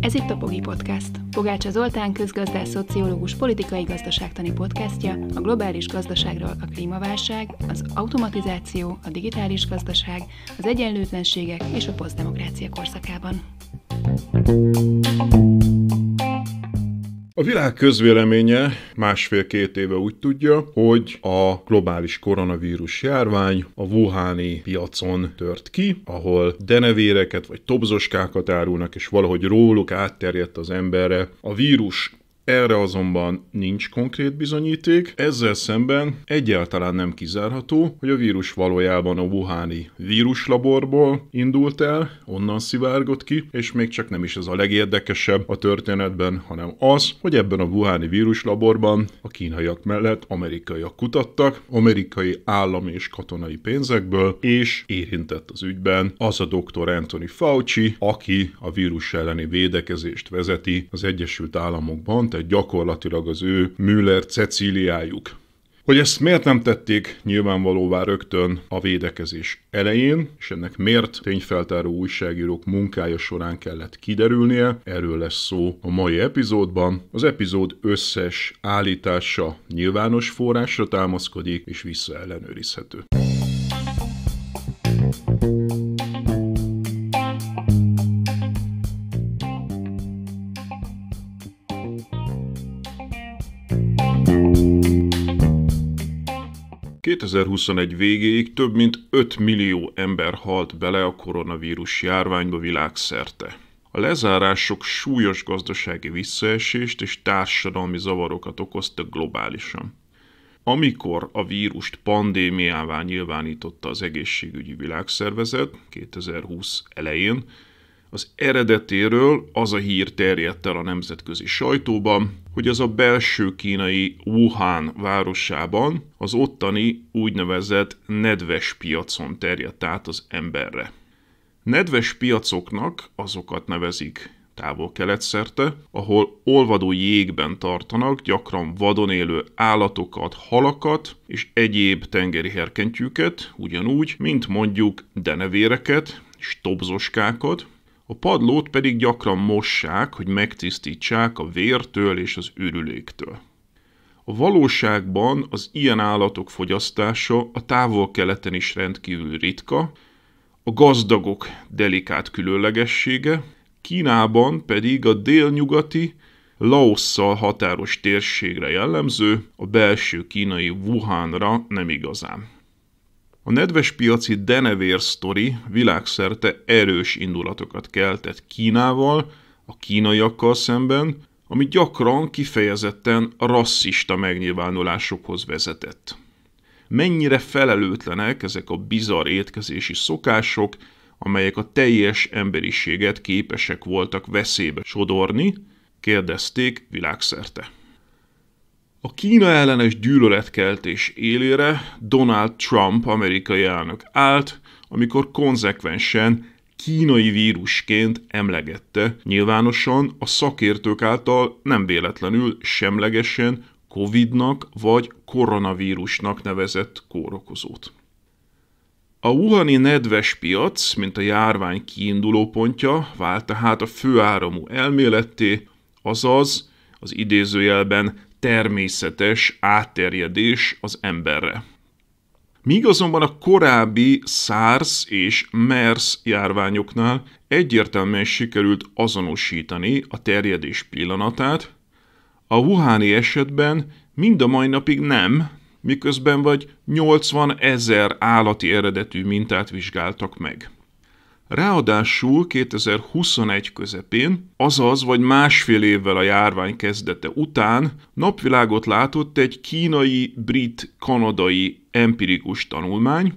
Ez itt a Pogi Podcast. Pogácsa Zoltán közgazdás, szociológus, politikai gazdaságtani podcastja a globális gazdaságról a klímaválság, az automatizáció, a digitális gazdaság, az egyenlőtlenségek és a posztdemokrácia korszakában. Thank you. A világ közvéleménye másfél-két éve úgy tudja, hogy a globális koronavírus járvány a Wuhani piacon tört ki, ahol denevéreket vagy tobzoskákat árulnak, és valahogy róluk átterjedt az emberre a vírus erre azonban nincs konkrét bizonyíték, ezzel szemben egyáltalán nem kizárható, hogy a vírus valójában a Wuhani víruslaborból indult el, onnan szivárgott ki, és még csak nem is ez a legérdekesebb a történetben, hanem az, hogy ebben a Wuhani víruslaborban a kínaiak mellett amerikaiak kutattak, amerikai állami és katonai pénzekből, és érintett az ügyben az a dr. Anthony Fauci, aki a vírus elleni védekezést vezeti az Egyesült Államokban, szinte gyakorlatilag az ő Müller Ceciliájuk. Hogy ezt miért nem tették nyilvánvalóvá rögtön a védekezés elején, és ennek miért tényfeltáró újságírók munkája során kellett kiderülnie, erről lesz szó a mai epizódban. Az epizód összes állítása nyilvános forrásra támaszkodik és visszaellenőrizhető. 2021 végéig több mint 5 millió ember halt bele a koronavírus járványba világszerte. A lezárások súlyos gazdasági visszaesést és társadalmi zavarokat okoztak globálisan. Amikor a vírust pandémiává nyilvánította az egészségügyi világszervezet 2020 elején, az eredetéről az a hír terjedt el a nemzetközi sajtóban, hogy az a belső kínai Wuhan városában az ottani úgynevezett nedves piacon terjedt át az emberre. Nedves piacoknak azokat nevezik távol-kelet szerte, ahol olvadó jégben tartanak gyakran vadon élő állatokat, halakat és egyéb tengeri herkentyűket, ugyanúgy, mint mondjuk denevéreket és tobzoskákat, a padlót pedig gyakran mossák, hogy megtisztítsák a vértől és az ürüléktől. A valóságban az ilyen állatok fogyasztása a távol-keleten is rendkívül ritka, a gazdagok delikát különlegessége, Kínában pedig a délnyugati, Laosszal határos térségre jellemző, a belső kínai Wuhanra nem igazán. A piaci denevér sztori világszerte erős indulatokat keltett Kínával, a kínaiakkal szemben, ami gyakran kifejezetten rasszista megnyilvánulásokhoz vezetett. Mennyire felelőtlenek ezek a bizarr étkezési szokások, amelyek a teljes emberiséget képesek voltak veszélybe sodorni, kérdezték világszerte. A Kína ellenes gyűlöletkeltés élére Donald Trump amerikai elnök állt, amikor konzekvensen kínai vírusként emlegette nyilvánosan a szakértők által nem véletlenül semlegesen Covid-nak vagy koronavírusnak nevezett kórokozót. A Wuhani nedves piac, mint a járvány kiinduló pontja, vált tehát a főáramú elméletté, azaz az idézőjelben természetes átterjedés az emberre. Míg azonban a korábbi SARS és MERS járványoknál egyértelműen sikerült azonosítani a terjedés pillanatát, a wuháni esetben mind a mai napig nem, miközben vagy 80 ezer állati eredetű mintát vizsgáltak meg. Ráadásul 2021 közepén, azaz vagy másfél évvel a járvány kezdete után napvilágot látott egy kínai, brit, kanadai empirikus tanulmány,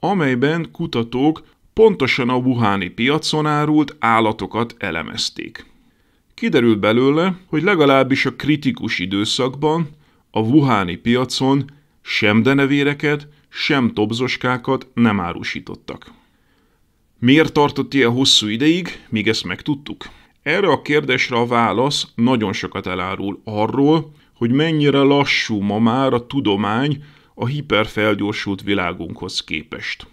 amelyben kutatók pontosan a wuháni piacon árult állatokat elemezték. Kiderül belőle, hogy legalábbis a kritikus időszakban a wuháni piacon sem denevéreket, sem tobzoskákat nem árusítottak. Miért tartott ilyen hosszú ideig, míg ezt megtudtuk? Erre a kérdésre a válasz nagyon sokat elárul arról, hogy mennyire lassú ma már a tudomány a hiperfelgyorsult világunkhoz képest.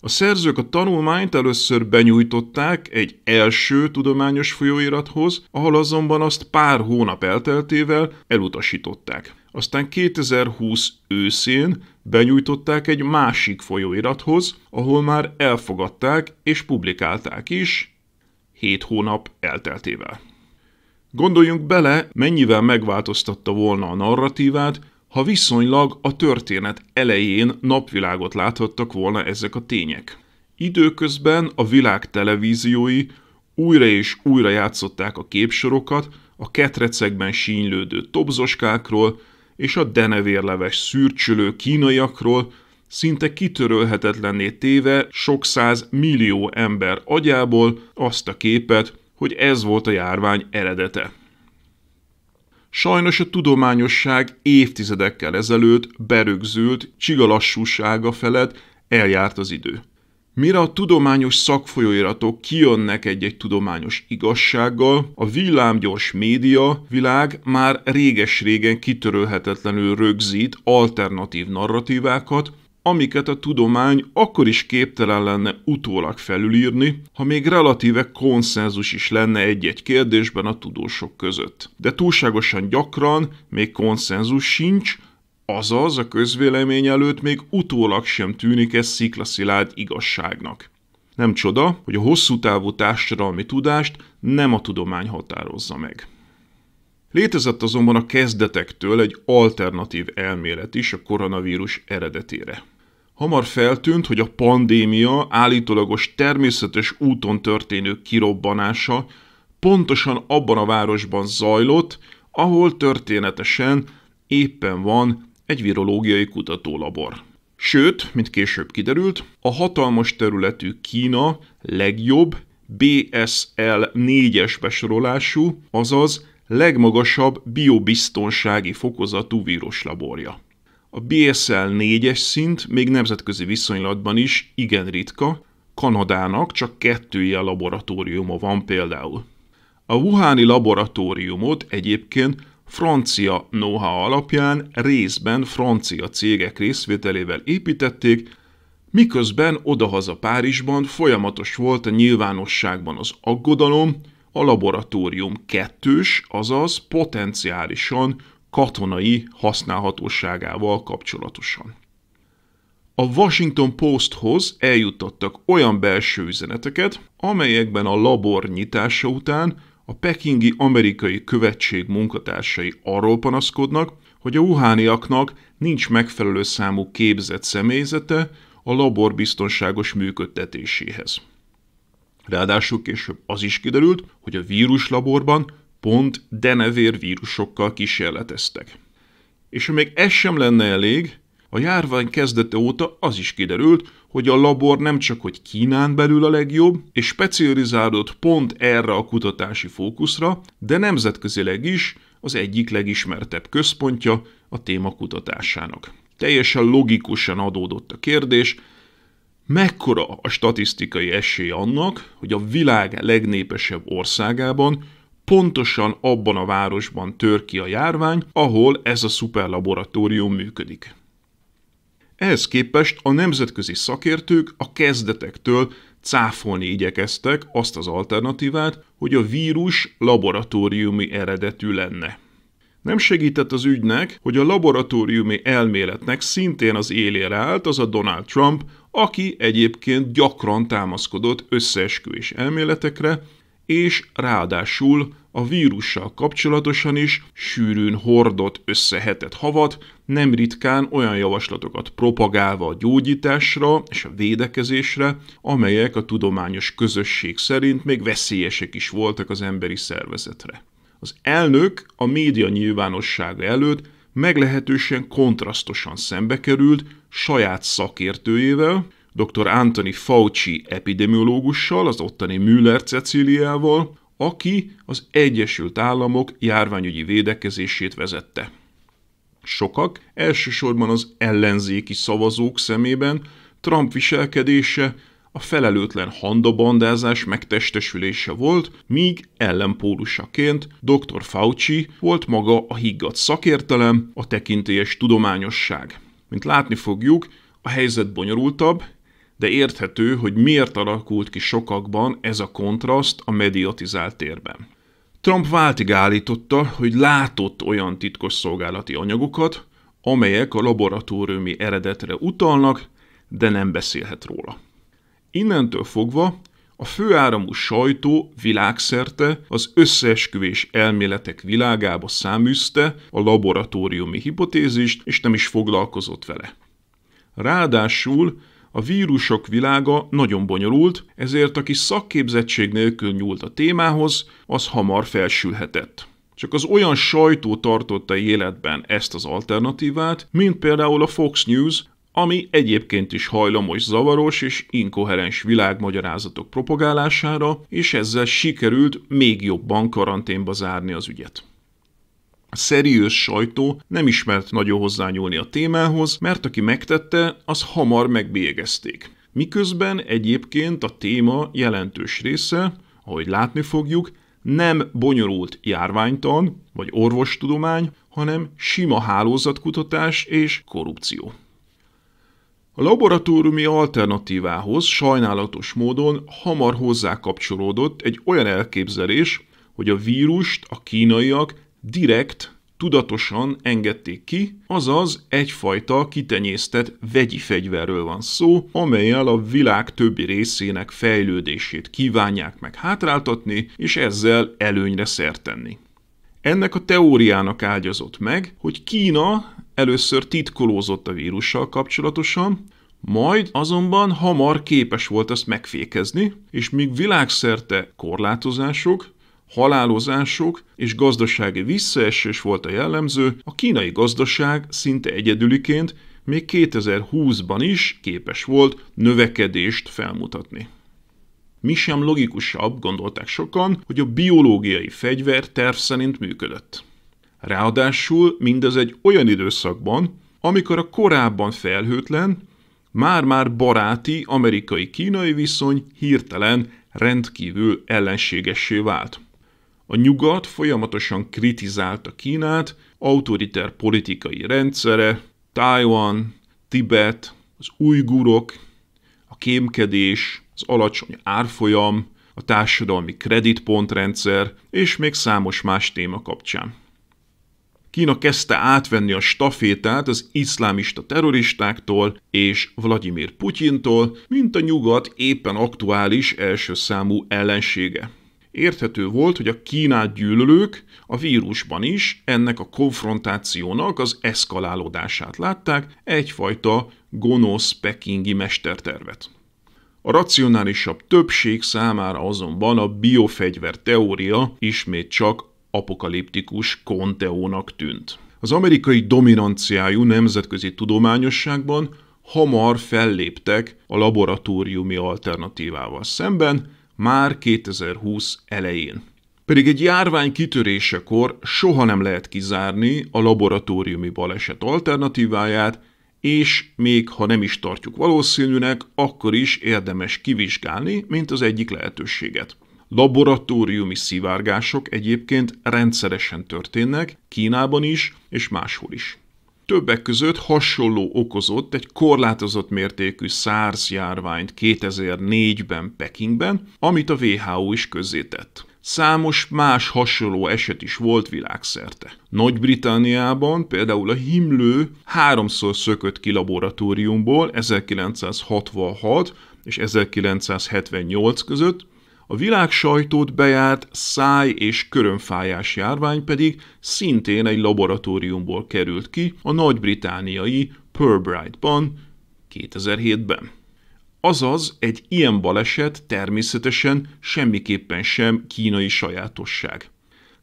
A szerzők a tanulmányt először benyújtották egy első tudományos folyóirathoz, ahol azonban azt pár hónap elteltével elutasították. Aztán 2020 őszén benyújtották egy másik folyóirathoz, ahol már elfogadták és publikálták is, hét hónap elteltével. Gondoljunk bele, mennyivel megváltoztatta volna a narratívát, ha viszonylag a történet elején napvilágot láthattak volna ezek a tények. Időközben a világ televíziói újra és újra játszották a képsorokat a ketrecekben sínylődő tobzoskákról, és a denevérleves szürcsülő kínaiakról, szinte kitörölhetetlenné téve sok száz millió ember agyából azt a képet, hogy ez volt a járvány eredete. Sajnos a tudományosság évtizedekkel ezelőtt berögzült csigalassúsága felett eljárt az idő. Mire a tudományos szakfolyóiratok kijönnek egy-egy tudományos igazsággal, a villámgyors média világ már réges-régen kitörölhetetlenül rögzít alternatív narratívákat, amiket a tudomány akkor is képtelen lenne utólag felülírni, ha még relatíve konszenzus is lenne egy-egy kérdésben a tudósok között. De túlságosan gyakran még konszenzus sincs, Azaz a közvélemény előtt még utólag sem tűnik ez sziklaszilárd igazságnak. Nem csoda, hogy a hosszú távú társadalmi tudást nem a tudomány határozza meg. Létezett azonban a kezdetektől egy alternatív elmélet is a koronavírus eredetére. Hamar feltűnt, hogy a pandémia állítólagos természetes úton történő kirobbanása pontosan abban a városban zajlott, ahol történetesen éppen van egy virológiai kutatólabor. Sőt, mint később kiderült, a hatalmas területű Kína legjobb BSL 4-es besorolású, azaz legmagasabb biobiztonsági fokozatú víruslaborja. A BSL 4-es szint még nemzetközi viszonylatban is igen ritka, Kanadának csak kettő ilyen laboratóriuma van például. A Wuhani laboratóriumot egyébként francia know-how alapján részben francia cégek részvételével építették, miközben odahaza Párizsban folyamatos volt a nyilvánosságban az aggodalom, a laboratórium kettős, azaz potenciálisan katonai használhatóságával kapcsolatosan. A Washington Posthoz eljutottak olyan belső üzeneteket, amelyekben a labor nyitása után a pekingi amerikai követség munkatársai arról panaszkodnak, hogy a uhániaknak nincs megfelelő számú képzett személyzete a labor biztonságos működtetéséhez. Ráadásul később az is kiderült, hogy a víruslaborban pont denevér vírusokkal kísérleteztek. És ha még ez sem lenne elég, a járvány kezdete óta az is kiderült, hogy a labor nem csak hogy Kínán belül a legjobb, és specializálódott pont erre a kutatási fókuszra, de nemzetközileg is az egyik legismertebb központja a téma kutatásának. Teljesen logikusan adódott a kérdés, mekkora a statisztikai esély annak, hogy a világ legnépesebb országában pontosan abban a városban tör ki a járvány, ahol ez a szuperlaboratórium működik. Ehhez képest a nemzetközi szakértők a kezdetektől cáfolni igyekeztek azt az alternatívát, hogy a vírus laboratóriumi eredetű lenne. Nem segített az ügynek, hogy a laboratóriumi elméletnek szintén az élére állt az a Donald Trump, aki egyébként gyakran támaszkodott összeesküvés elméletekre, és ráadásul a vírussal kapcsolatosan is sűrűn hordott összehetett havat, nem ritkán olyan javaslatokat propagálva a gyógyításra és a védekezésre, amelyek a tudományos közösség szerint még veszélyesek is voltak az emberi szervezetre. Az elnök a média nyilvánossága előtt meglehetősen kontrasztosan szembekerült saját szakértőjével, dr. Anthony Fauci epidemiológussal, az ottani Müller Ceciliával, aki az Egyesült Államok járványügyi védekezését vezette. Sokak, elsősorban az ellenzéki szavazók szemében Trump viselkedése a felelőtlen handabandázás megtestesülése volt, míg ellenpólusaként dr. Fauci volt maga a higgadt szakértelem, a tekintélyes tudományosság. Mint látni fogjuk, a helyzet bonyolultabb, de érthető, hogy miért alakult ki sokakban ez a kontraszt a mediatizált térben. Trump váltig állította, hogy látott olyan titkos szolgálati anyagokat, amelyek a laboratóriumi eredetre utalnak, de nem beszélhet róla. Innentől fogva a főáramú sajtó világszerte az összeesküvés elméletek világába száműzte a laboratóriumi hipotézist, és nem is foglalkozott vele. Ráadásul a vírusok világa nagyon bonyolult, ezért aki szakképzettség nélkül nyúlt a témához, az hamar felsülhetett. Csak az olyan sajtó tartotta életben ezt az alternatívát, mint például a Fox News, ami egyébként is hajlamos zavaros és inkoherens világmagyarázatok propagálására, és ezzel sikerült még jobban karanténba zárni az ügyet. A szeriős sajtó nem ismert nagyon hozzányúlni a témához, mert aki megtette, az hamar megbélyegezték. Miközben egyébként a téma jelentős része, ahogy látni fogjuk, nem bonyolult járványtan vagy orvostudomány, hanem sima hálózatkutatás és korrupció. A laboratóriumi alternatívához sajnálatos módon hamar kapcsolódott egy olyan elképzelés, hogy a vírust a kínaiak direkt, tudatosan engedték ki, azaz egyfajta kitenyésztett vegyi fegyverről van szó, amelyel a világ többi részének fejlődését kívánják meg hátráltatni, és ezzel előnyre szertenni. Ennek a teóriának ágyazott meg, hogy Kína először titkolózott a vírussal kapcsolatosan, majd azonban hamar képes volt ezt megfékezni, és míg világszerte korlátozások, halálozások és gazdasági visszaesés volt a jellemző, a kínai gazdaság szinte egyedüliként még 2020-ban is képes volt növekedést felmutatni. Mi sem logikusabb, gondolták sokan, hogy a biológiai fegyver terv szerint működött. Ráadásul mindez egy olyan időszakban, amikor a korábban felhőtlen, már-már baráti amerikai-kínai viszony hirtelen rendkívül ellenségessé vált. A nyugat folyamatosan kritizálta Kínát, autoriter politikai rendszere, Taiwan, Tibet, az ujgurok, a kémkedés, az alacsony árfolyam, a társadalmi kreditpontrendszer és még számos más téma kapcsán. Kína kezdte átvenni a stafétát az iszlámista terroristáktól és Vladimir Putyintól, mint a nyugat éppen aktuális első számú ellensége. Érthető volt, hogy a kínált gyűlölők a vírusban is ennek a konfrontációnak az eszkalálódását látták, egyfajta gonosz pekingi mestertervet. A racionálisabb többség számára azonban a biofegyver teória ismét csak apokaliptikus konteónak tűnt. Az amerikai dominanciájú nemzetközi tudományosságban hamar felléptek a laboratóriumi alternatívával szemben, már 2020 elején. Pedig egy járvány kitörésekor soha nem lehet kizárni a laboratóriumi baleset alternatíváját, és még ha nem is tartjuk valószínűnek, akkor is érdemes kivizsgálni, mint az egyik lehetőséget. Laboratóriumi szivárgások egyébként rendszeresen történnek, Kínában is és máshol is. Többek között hasonló okozott egy korlátozott mértékű SARS járványt 2004-ben Pekingben, amit a WHO is közzétett. Számos más hasonló eset is volt világszerte. Nagy-Britanniában például a himlő háromszor szökött ki laboratóriumból 1966 és 1978 között, a világ sajtót bejárt száj- és körömfájás járvány pedig szintén egy laboratóriumból került ki a nagy-britániai ban 2007-ben. Azaz egy ilyen baleset természetesen semmiképpen sem kínai sajátosság.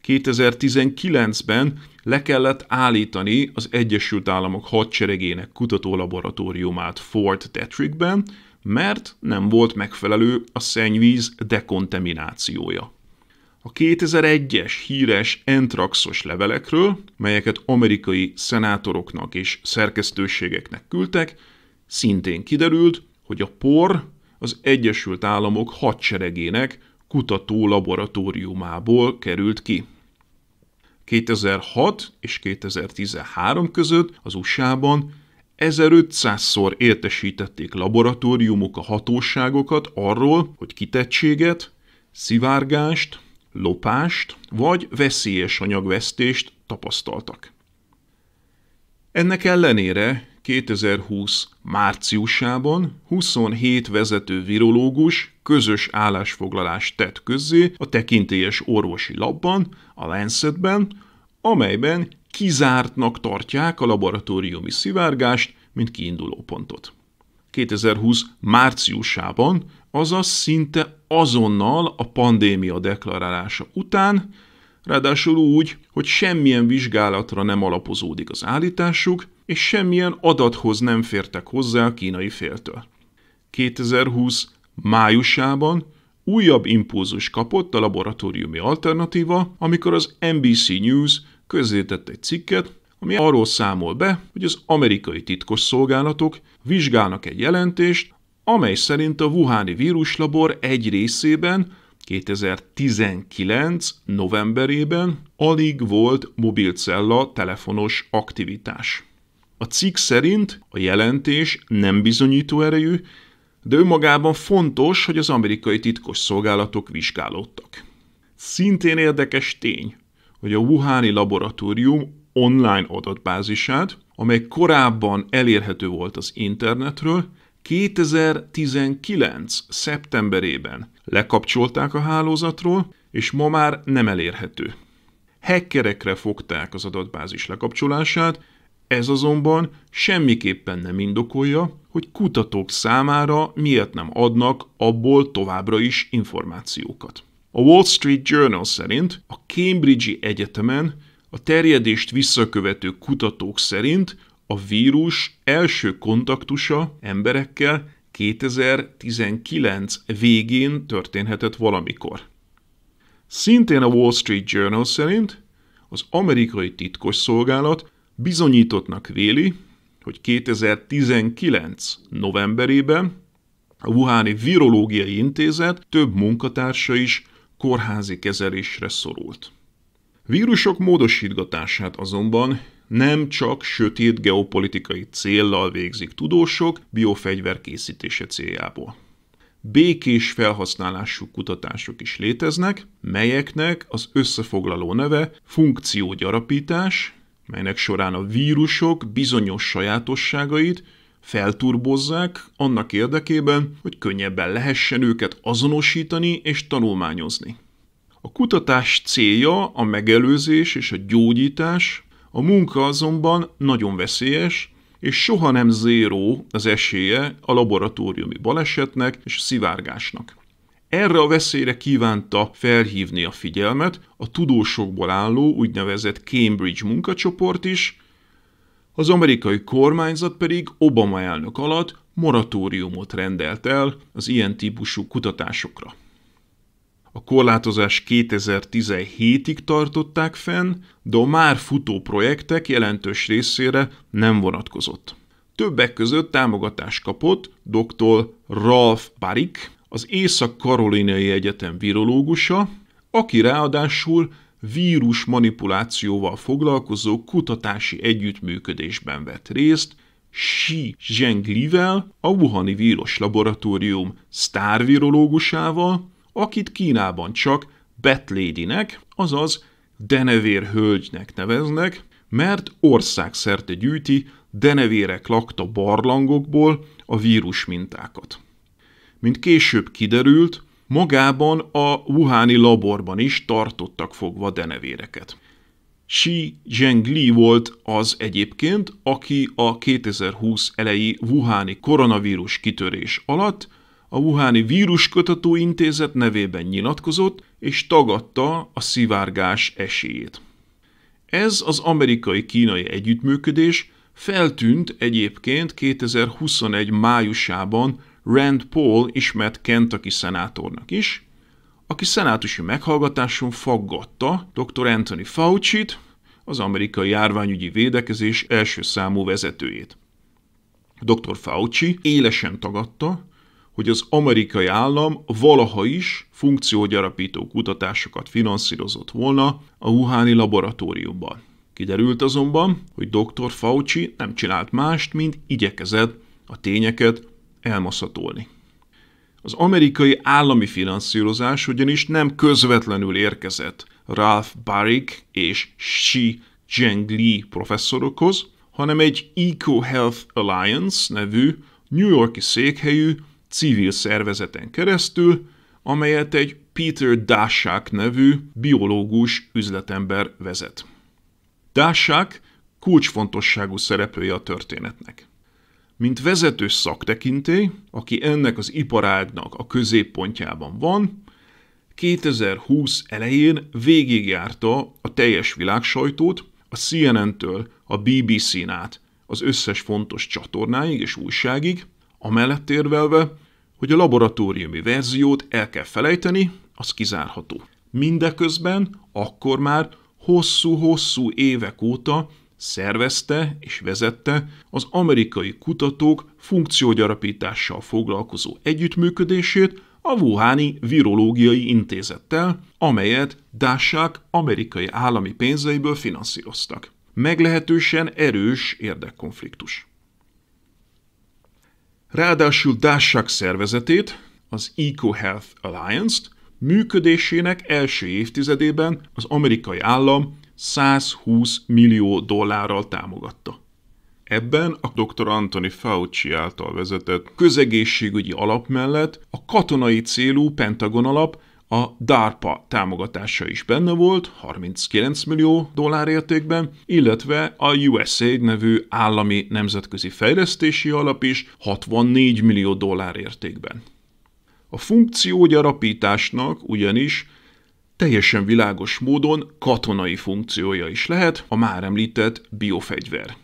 2019-ben le kellett állítani az Egyesült Államok hadseregének kutatólaboratóriumát Fort Detrickben, mert nem volt megfelelő a szennyvíz dekontaminációja. A 2001-es híres entraxos levelekről, melyeket amerikai szenátoroknak és szerkesztőségeknek küldtek, szintén kiderült, hogy a por az Egyesült Államok hadseregének kutató laboratóriumából került ki. 2006 és 2013 között az USA-ban 1500-szor értesítették laboratóriumok a hatóságokat arról, hogy kitettséget, szivárgást, lopást vagy veszélyes anyagvesztést tapasztaltak. Ennek ellenére 2020 márciusában 27 vezető virológus közös állásfoglalást tett közzé a tekintélyes orvosi labban, a Lancetben, amelyben kizártnak tartják a laboratóriumi szivárgást, mint kiinduló pontot. 2020 márciusában, azaz szinte azonnal a pandémia deklarálása után, ráadásul úgy, hogy semmilyen vizsgálatra nem alapozódik az állításuk, és semmilyen adathoz nem fértek hozzá a kínai féltől. 2020 májusában újabb impulzus kapott a laboratóriumi alternatíva, amikor az NBC News közzétett egy cikket, ami arról számol be, hogy az amerikai titkos szolgálatok vizsgálnak egy jelentést, amely szerint a Wuhani víruslabor egy részében 2019. novemberében alig volt mobilcella telefonos aktivitás. A cikk szerint a jelentés nem bizonyító erejű, de önmagában fontos, hogy az amerikai titkos szolgálatok vizsgálódtak. Szintén érdekes tény, hogy a Wuhani laboratórium online adatbázisát, amely korábban elérhető volt az internetről, 2019. szeptemberében lekapcsolták a hálózatról, és ma már nem elérhető. Hackerekre fogták az adatbázis lekapcsolását, ez azonban semmiképpen nem indokolja, hogy kutatók számára miért nem adnak abból továbbra is információkat. A Wall Street Journal szerint a Cambridge-i Egyetemen a terjedést visszakövető kutatók szerint a vírus első kontaktusa emberekkel 2019 végén történhetett valamikor. Szintén a Wall Street Journal szerint az amerikai titkos szolgálat bizonyítottnak véli, hogy 2019 novemberében a Wuhani Virológiai Intézet több munkatársa is kórházi kezelésre szorult. Vírusok módosítgatását azonban nem csak sötét geopolitikai céllal végzik tudósok biofegyver készítése céljából. Békés felhasználású kutatások is léteznek, melyeknek az összefoglaló neve funkciógyarapítás, melynek során a vírusok bizonyos sajátosságait felturbozzák annak érdekében, hogy könnyebben lehessen őket azonosítani és tanulmányozni. A kutatás célja a megelőzés és a gyógyítás, a munka azonban nagyon veszélyes, és soha nem zéró az esélye a laboratóriumi balesetnek és a szivárgásnak. Erre a veszélyre kívánta felhívni a figyelmet a tudósokból álló úgynevezett Cambridge munkacsoport is, az amerikai kormányzat pedig Obama elnök alatt moratóriumot rendelt el az ilyen típusú kutatásokra. A korlátozás 2017-ig tartották fenn, de a már futó projektek jelentős részére nem vonatkozott. Többek között támogatást kapott dr. Ralph Barik, az Észak-Karolinai Egyetem virológusa, aki ráadásul vírus manipulációval foglalkozó kutatási együttműködésben vett részt Xi Zhenglivel, a Wuhani Vírus Laboratórium sztárvirológusával, akit Kínában csak Betlédinek, azaz denevér hölgynek neveznek, mert országszerte gyűjti denevérek lakta barlangokból a vírus mintákat. Mint később kiderült, Magában a Wuháni laborban is tartottak fogva denevéreket. Xi Zhengli volt az egyébként, aki a 2020 elejé Wuháni koronavírus kitörés alatt a Wuháni Víruskutató Intézet nevében nyilatkozott és tagadta a szivárgás esélyét. Ez az amerikai-kínai együttműködés feltűnt egyébként 2021 májusában Rand Paul ismert Kentucky szenátornak is, aki szenátusi meghallgatáson faggatta dr. Anthony fauci az amerikai járványügyi védekezés első számú vezetőjét. Dr. Fauci élesen tagadta, hogy az amerikai állam valaha is funkciógyarapító kutatásokat finanszírozott volna a Wuhani laboratóriumban. Kiderült azonban, hogy dr. Fauci nem csinált mást, mint igyekezett a tényeket elmaszatolni. Az amerikai állami finanszírozás ugyanis nem közvetlenül érkezett Ralph Barrick és Shi Zhengli professzorokhoz, hanem egy Eco Health Alliance nevű New Yorki székhelyű civil szervezeten keresztül, amelyet egy Peter Dashak nevű biológus üzletember vezet. Dashak kulcsfontosságú szereplője a történetnek. Mint vezető szaktekintély, aki ennek az iparágnak a középpontjában van, 2020 elején végigjárta a teljes világsajtót, a CNN-től a BBC-n át az összes fontos csatornáig és újságig, amellett érvelve, hogy a laboratóriumi verziót el kell felejteni, az kizárható. Mindeközben akkor már hosszú-hosszú évek óta Szervezte és vezette az amerikai kutatók funkciógyarapítással foglalkozó együttműködését a Wuhani Virológiai Intézettel, amelyet Dássák amerikai állami pénzeiből finanszíroztak. Meglehetősen erős érdekkonfliktus. Ráadásul Dássák szervezetét, az EcoHealth Alliance-t, működésének első évtizedében az amerikai állam 120 millió dollárral támogatta. Ebben a dr. Anthony Fauci által vezetett közegészségügyi alap mellett a katonai célú Pentagon alap a DARPA támogatása is benne volt, 39 millió dollár értékben, illetve a USA nevű állami nemzetközi fejlesztési alap is 64 millió dollár értékben. A funkciógyarapításnak ugyanis teljesen világos módon katonai funkciója is lehet a már említett biofegyver.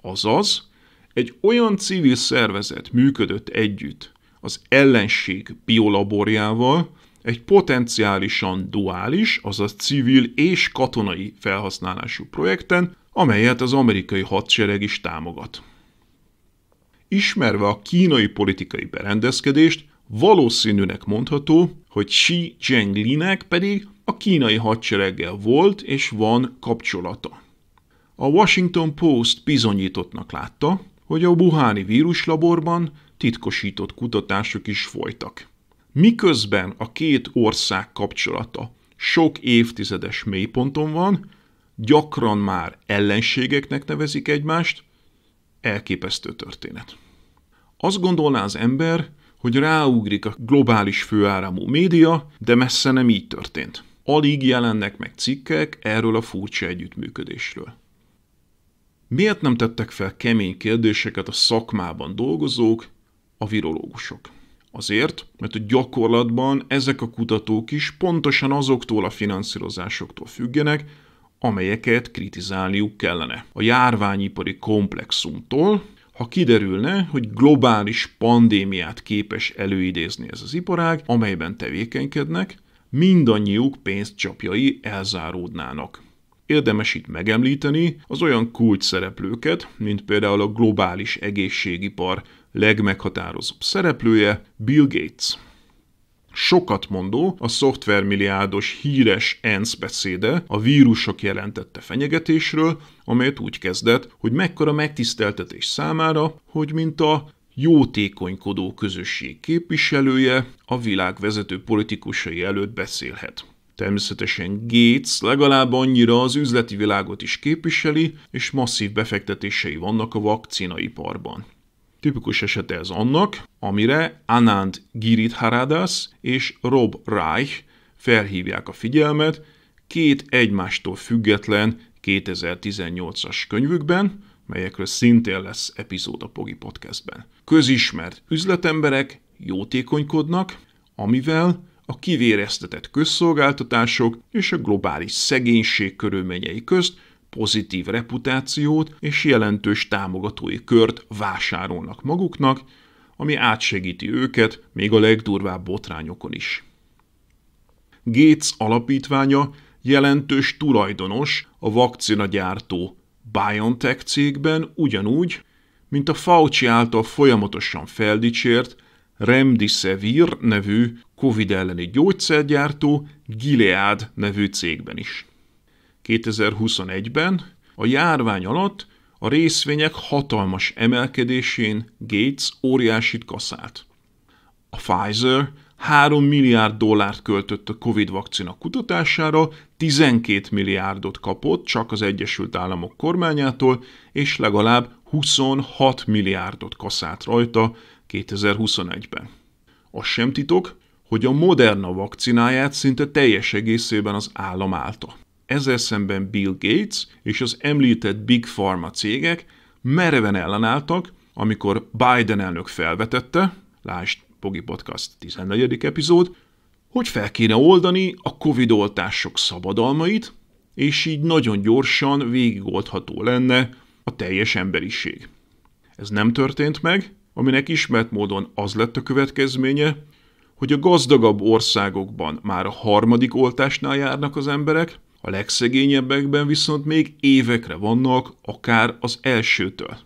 Azaz, egy olyan civil szervezet működött együtt az ellenség biolaborjával, egy potenciálisan duális, azaz civil és katonai felhasználású projekten, amelyet az amerikai hadsereg is támogat. Ismerve a kínai politikai berendezkedést, valószínűnek mondható, hogy Xi Jinglinek pedig a kínai hadsereggel volt és van kapcsolata. A Washington Post bizonyítottnak látta, hogy a buháni víruslaborban titkosított kutatások is folytak. Miközben a két ország kapcsolata sok évtizedes mélyponton van, gyakran már ellenségeknek nevezik egymást, elképesztő történet. Azt gondolná az ember, hogy ráugrik a globális főáramú média, de messze nem így történt alig jelennek meg cikkek erről a furcsa együttműködésről. Miért nem tettek fel kemény kérdéseket a szakmában dolgozók, a virológusok? Azért, mert a gyakorlatban ezek a kutatók is pontosan azoktól a finanszírozásoktól függenek, amelyeket kritizálniuk kellene. A járványipari komplexumtól, ha kiderülne, hogy globális pandémiát képes előidézni ez az iparág, amelyben tevékenykednek, mindannyiuk pénzcsapjai elzáródnának. Érdemes itt megemlíteni az olyan kulcs szereplőket, mint például a globális egészségipar legmeghatározóbb szereplője, Bill Gates. Sokat mondó a szoftvermilliárdos híres ENSZ beszéde a vírusok jelentette fenyegetésről, amelyet úgy kezdett, hogy mekkora megtiszteltetés számára, hogy mint a jótékonykodó közösség képviselője a világ vezető politikusai előtt beszélhet. Természetesen Gates legalább annyira az üzleti világot is képviseli, és masszív befektetései vannak a vakcinaiparban. Tipikus esete ez annak, amire Anand Giridharadas és Rob Reich felhívják a figyelmet két egymástól független 2018-as könyvükben, melyekről szintén lesz epizód a Pogi Podcastben. Közismert üzletemberek jótékonykodnak, amivel a kivéreztetett közszolgáltatások és a globális szegénység körülményei közt pozitív reputációt és jelentős támogatói kört vásárolnak maguknak, ami átsegíti őket még a legdurvább botrányokon is. Gates alapítványa jelentős tulajdonos a vakcinagyártó BioNTech cégben ugyanúgy, mint a Fauci által folyamatosan feldicsért Remdesivir nevű COVID elleni gyógyszergyártó Gilead nevű cégben is. 2021-ben a járvány alatt a részvények hatalmas emelkedésén Gates óriásit kaszált. A Pfizer 3 milliárd dollárt költött a Covid vakcina kutatására, 12 milliárdot kapott csak az Egyesült Államok kormányától, és legalább 26 milliárdot kaszált rajta 2021-ben. Az sem titok, hogy a Moderna vakcináját szinte teljes egészében az állam állta. Ezzel szemben Bill Gates és az említett Big Pharma cégek mereven ellenálltak, amikor Biden elnök felvetette, lásd Pogi Podcast 14. epizód, hogy fel kéne oldani a Covid oltások szabadalmait, és így nagyon gyorsan végigoldható lenne a teljes emberiség. Ez nem történt meg, aminek ismert módon az lett a következménye, hogy a gazdagabb országokban már a harmadik oltásnál járnak az emberek, a legszegényebbekben viszont még évekre vannak, akár az elsőtől.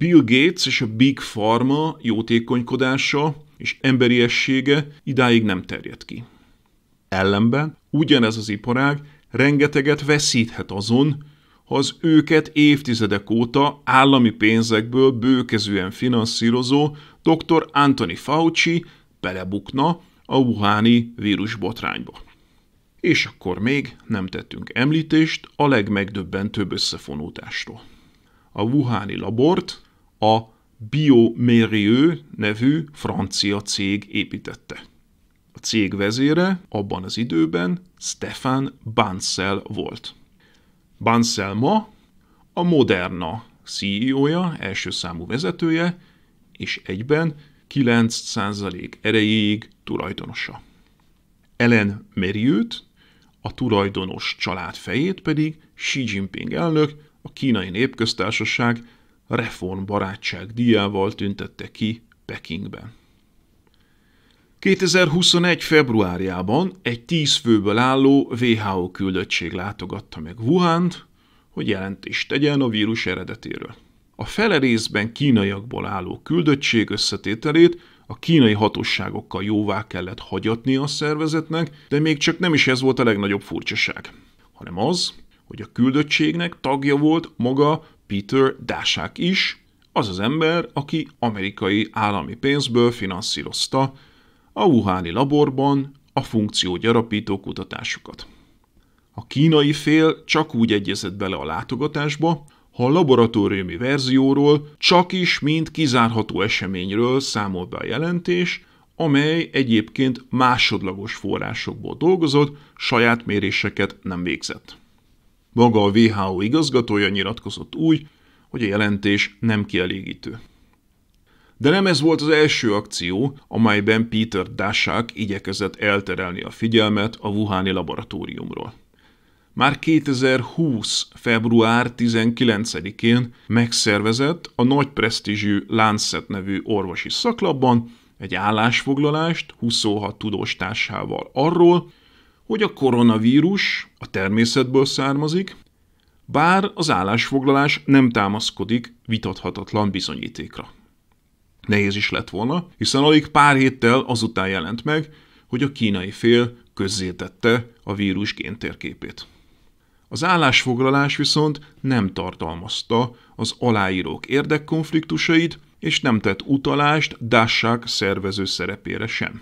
Bill Gates és a Big Pharma jótékonykodása és emberiessége idáig nem terjed ki. Ellenben ugyanez az iparág rengeteget veszíthet azon, ha az őket évtizedek óta állami pénzekből bőkezően finanszírozó dr. Anthony Fauci belebukna a wuháni vírusbotrányba. És akkor még nem tettünk említést a legmegdöbbentőbb összefonódástól. A wuháni labort a Biomérieux nevű francia cég építette. A cég vezére abban az időben Stefan Bancel volt. Bancel ma a Moderna CEO-ja, első számú vezetője, és egyben 9% erejéig tulajdonosa. Ellen Meriőt, a tulajdonos család fejét pedig Xi Jinping elnök, a kínai népköztársaság reform barátság díjával tüntette ki Pekingben. 2021. februárjában egy tíz főből álló WHO küldöttség látogatta meg Wuhan-t, hogy jelentést tegyen a vírus eredetéről. A fele részben kínaiakból álló küldöttség összetételét a kínai hatóságokkal jóvá kellett hagyatni a szervezetnek, de még csak nem is ez volt a legnagyobb furcsaság, hanem az, hogy a küldöttségnek tagja volt maga Peter Dashak is, az az ember, aki amerikai állami pénzből finanszírozta a Wuhani laborban a funkciógyarapító kutatásokat. A kínai fél csak úgy egyezett bele a látogatásba, ha a laboratóriumi verzióról csak is mint kizárható eseményről számol be a jelentés, amely egyébként másodlagos forrásokból dolgozott, saját méréseket nem végzett. Maga a WHO igazgatója nyilatkozott úgy, hogy a jelentés nem kielégítő. De nem ez volt az első akció, amelyben Peter Dashak igyekezett elterelni a figyelmet a Wuháni laboratóriumról. Már 2020. február 19-én megszervezett a nagy presztízsű Lancet nevű orvosi szaklapban egy állásfoglalást 26 tudós társával arról, hogy a koronavírus a természetből származik, bár az állásfoglalás nem támaszkodik vitathatatlan bizonyítékra. Nehéz is lett volna, hiszen alig pár héttel azután jelent meg, hogy a kínai fél közzétette a vírus géntérképét. Az állásfoglalás viszont nem tartalmazta az aláírók érdekkonfliktusait, és nem tett utalást Dassák szervező szerepére sem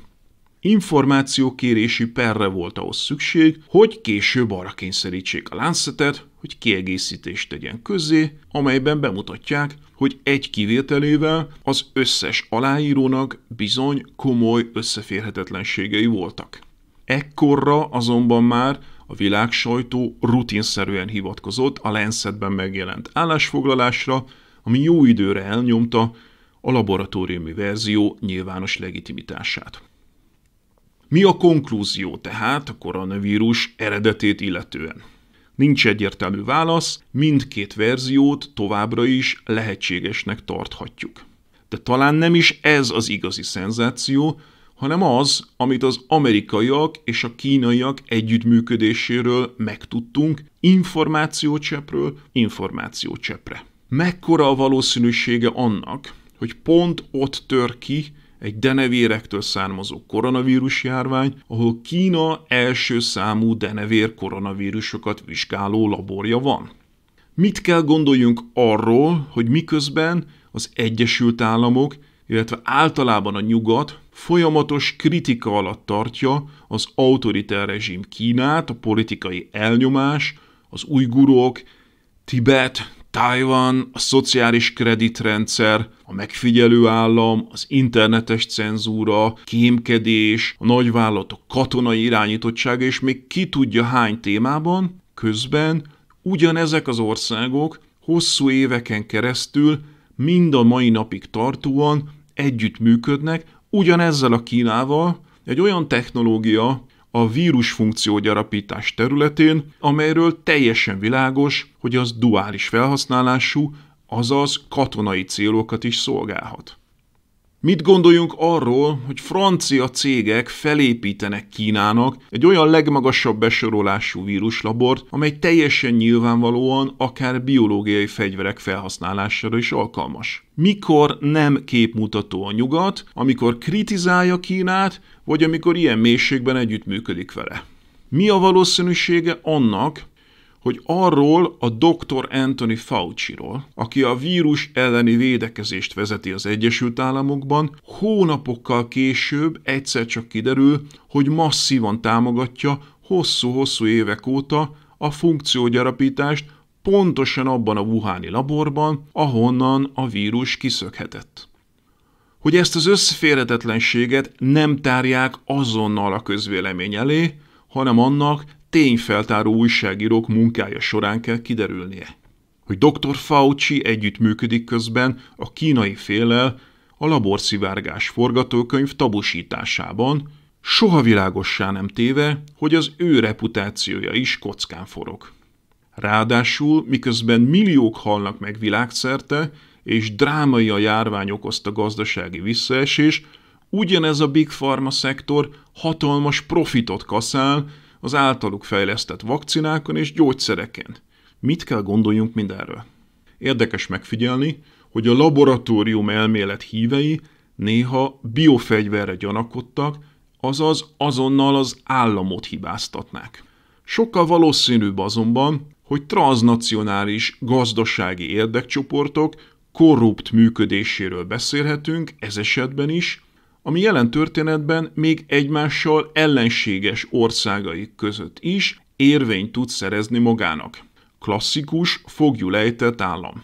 információkérési perre volt ahhoz szükség, hogy később arra kényszerítsék a Lancetet, hogy kiegészítést tegyen közzé, amelyben bemutatják, hogy egy kivételével az összes aláírónak bizony komoly összeférhetetlenségei voltak. Ekkorra azonban már a világ sajtó rutinszerűen hivatkozott a Lancetben megjelent állásfoglalásra, ami jó időre elnyomta a laboratóriumi verzió nyilvános legitimitását. Mi a konklúzió tehát a koronavírus eredetét illetően? Nincs egyértelmű válasz, mindkét verziót továbbra is lehetségesnek tarthatjuk. De talán nem is ez az igazi szenzáció, hanem az, amit az amerikaiak és a kínaiak együttműködéséről megtudtunk információcsepről információcsepre. Mekkora a valószínűsége annak, hogy pont ott tör ki egy denevérektől származó koronavírus járvány, ahol Kína első számú denevér koronavírusokat vizsgáló laborja van. Mit kell gondoljunk arról, hogy miközben az Egyesült Államok, illetve általában a nyugat folyamatos kritika alatt tartja az autoritár rezsim Kínát, a politikai elnyomás, az ujgurok, Tibet, Taiwan, a szociális kreditrendszer, a megfigyelő állam, az internetes cenzúra, kémkedés, a nagyvállalatok katonai irányítottsága, és még ki tudja hány témában, közben ugyanezek az országok hosszú éveken keresztül mind a mai napig tartóan együttműködnek ugyanezzel a Kínával, egy olyan technológia a vírus funkciógyarapítás területén, amelyről teljesen világos, hogy az duális felhasználású, azaz katonai célokat is szolgálhat. Mit gondoljunk arról, hogy francia cégek felépítenek Kínának egy olyan legmagasabb besorolású víruslabort, amely teljesen nyilvánvalóan akár biológiai fegyverek felhasználására is alkalmas? Mikor nem képmutató a nyugat, amikor kritizálja Kínát, vagy amikor ilyen mélységben együttműködik vele? Mi a valószínűsége annak, hogy arról a dr. Anthony Fauci-ról, aki a vírus elleni védekezést vezeti az Egyesült Államokban, hónapokkal később egyszer csak kiderül, hogy masszívan támogatja hosszú-hosszú évek óta a funkciógyarapítást pontosan abban a wuháni laborban, ahonnan a vírus kiszökhetett. Hogy ezt az összeférhetetlenséget nem tárják azonnal a közvélemény elé, hanem annak tényfeltáró újságírók munkája során kell kiderülnie, hogy dr. Fauci együttműködik közben a kínai félel a laborszivárgás forgatókönyv tabusításában, soha világossá nem téve, hogy az ő reputációja is kockán forog. Ráadásul, miközben milliók halnak meg világszerte, és drámai a járvány okozta gazdasági visszaesés, ugyanez a Big Pharma szektor hatalmas profitot kaszál, az általuk fejlesztett vakcinákon és gyógyszereken. Mit kell gondoljunk mindenről? Érdekes megfigyelni, hogy a laboratórium elmélet hívei néha biofegyverre gyanakodtak, azaz azonnal az államot hibáztatnák. Sokkal valószínűbb azonban, hogy transnacionális gazdasági érdekcsoportok korrupt működéséről beszélhetünk, ez esetben is, ami jelen történetben még egymással ellenséges országai között is érvényt tud szerezni magának. Klasszikus, fogjulejtett állam.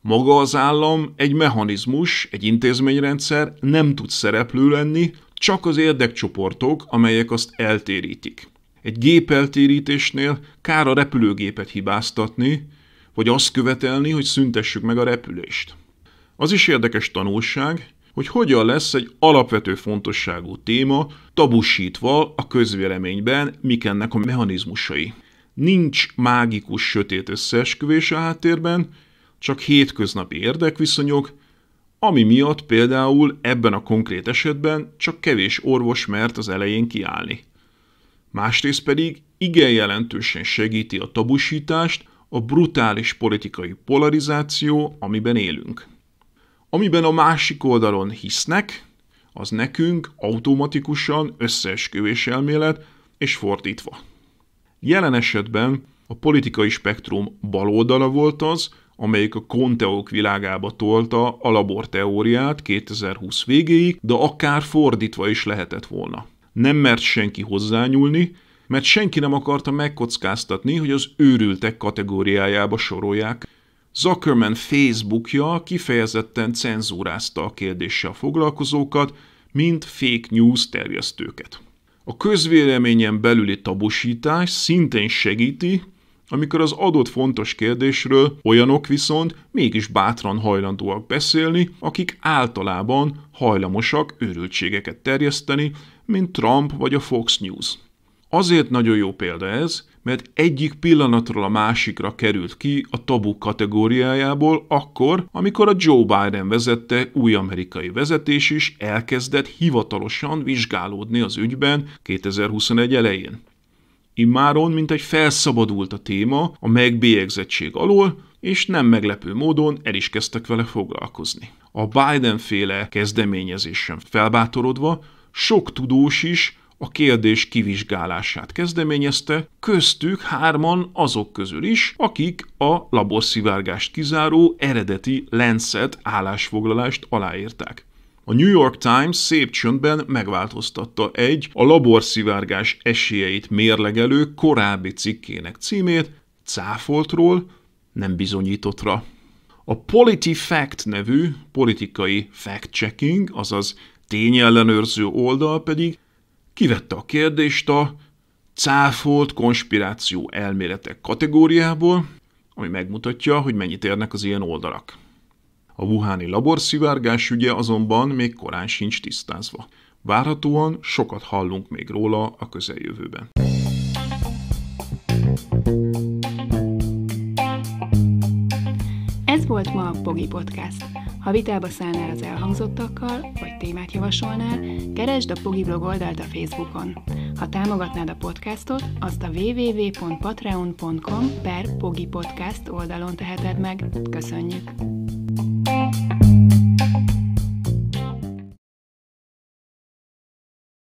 Maga az állam egy mechanizmus, egy intézményrendszer, nem tud szereplő lenni, csak az érdekcsoportok, amelyek azt eltérítik. Egy gépeltérítésnél kár a repülőgépet hibáztatni, vagy azt követelni, hogy szüntessük meg a repülést. Az is érdekes tanulság, hogy hogyan lesz egy alapvető fontosságú téma tabusítva a közvéleményben, mik ennek a mechanizmusai. Nincs mágikus sötét összeesküvés a háttérben, csak hétköznapi érdekviszonyok, ami miatt például ebben a konkrét esetben csak kevés orvos mert az elején kiállni. Másrészt pedig igen jelentősen segíti a tabusítást a brutális politikai polarizáció, amiben élünk. Amiben a másik oldalon hisznek, az nekünk automatikusan összeesküvés elmélet, és fordítva. Jelen esetben a politikai spektrum bal oldala volt az, amelyik a konteók világába tolta a laborteóriát 2020 végéig, de akár fordítva is lehetett volna. Nem mert senki hozzányúlni, mert senki nem akarta megkockáztatni, hogy az őrültek kategóriájába sorolják Zuckerman Facebookja kifejezetten cenzúrázta a kérdéssel foglalkozókat, mint fake news terjesztőket. A közvéleményen belüli tabusítás szintén segíti, amikor az adott fontos kérdésről olyanok viszont mégis bátran hajlandóak beszélni, akik általában hajlamosak őrültségeket terjeszteni, mint Trump vagy a Fox News. Azért nagyon jó példa ez, mert egyik pillanatról a másikra került ki a tabu kategóriájából akkor, amikor a Joe Biden vezette új amerikai vezetés is elkezdett hivatalosan vizsgálódni az ügyben 2021 elején. Imáron mint egy felszabadult a téma a megbélyegzettség alól, és nem meglepő módon el is kezdtek vele foglalkozni. A Biden féle kezdeményezésen felbátorodva sok tudós is a kérdés kivizsgálását kezdeményezte, köztük hárman azok közül is, akik a laborszivárgást kizáró eredeti Lancet állásfoglalást aláírták. A New York Times szép csöndben megváltoztatta egy a laborszivárgás esélyeit mérlegelő korábbi cikkének címét cáfoltról nem bizonyítottra. A PolitiFact nevű politikai fact-checking, azaz tényellenőrző oldal pedig kivette a kérdést a cáfolt konspiráció elméletek kategóriából, ami megmutatja, hogy mennyit érnek az ilyen oldalak. A wuháni laborszivárgás ügye azonban még korán sincs tisztázva. Várhatóan sokat hallunk még róla a közeljövőben. Ez volt ma a Bogi Podcast. Ha vitába szállnál az elhangzottakkal, vagy témát javasolnál, keresd a Pogi Blog oldalt a Facebookon. Ha támogatnád a podcastot, azt a www.patreon.com per Pogi Podcast oldalon teheted meg. Köszönjük! thank you